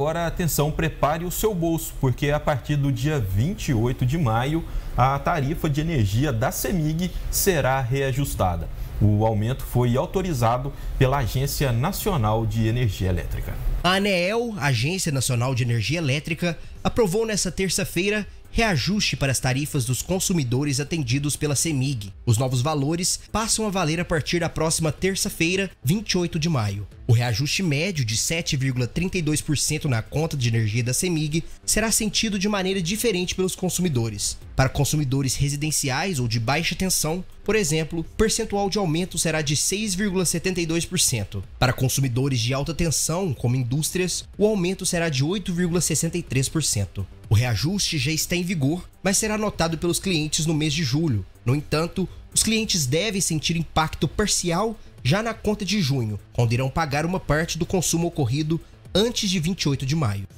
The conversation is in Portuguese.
agora atenção, prepare o seu bolso, porque a partir do dia 28 de maio, a tarifa de energia da CEMIG será reajustada. O aumento foi autorizado pela Agência Nacional de Energia Elétrica. A ANEEL, Agência Nacional de Energia Elétrica, aprovou nesta terça-feira reajuste para as tarifas dos consumidores atendidos pela CEMIG. Os novos valores passam a valer a partir da próxima terça-feira, 28 de maio. O reajuste médio de 7,32% na conta de energia da CEMIG será sentido de maneira diferente pelos consumidores. Para consumidores residenciais ou de baixa tensão, por exemplo, o percentual de aumento será de 6,72%. Para consumidores de alta tensão, como indústrias, o aumento será de 8,63%. O reajuste já está em vigor, mas será notado pelos clientes no mês de julho. No entanto, os clientes devem sentir impacto parcial já na conta de junho, quando irão pagar uma parte do consumo ocorrido antes de 28 de maio.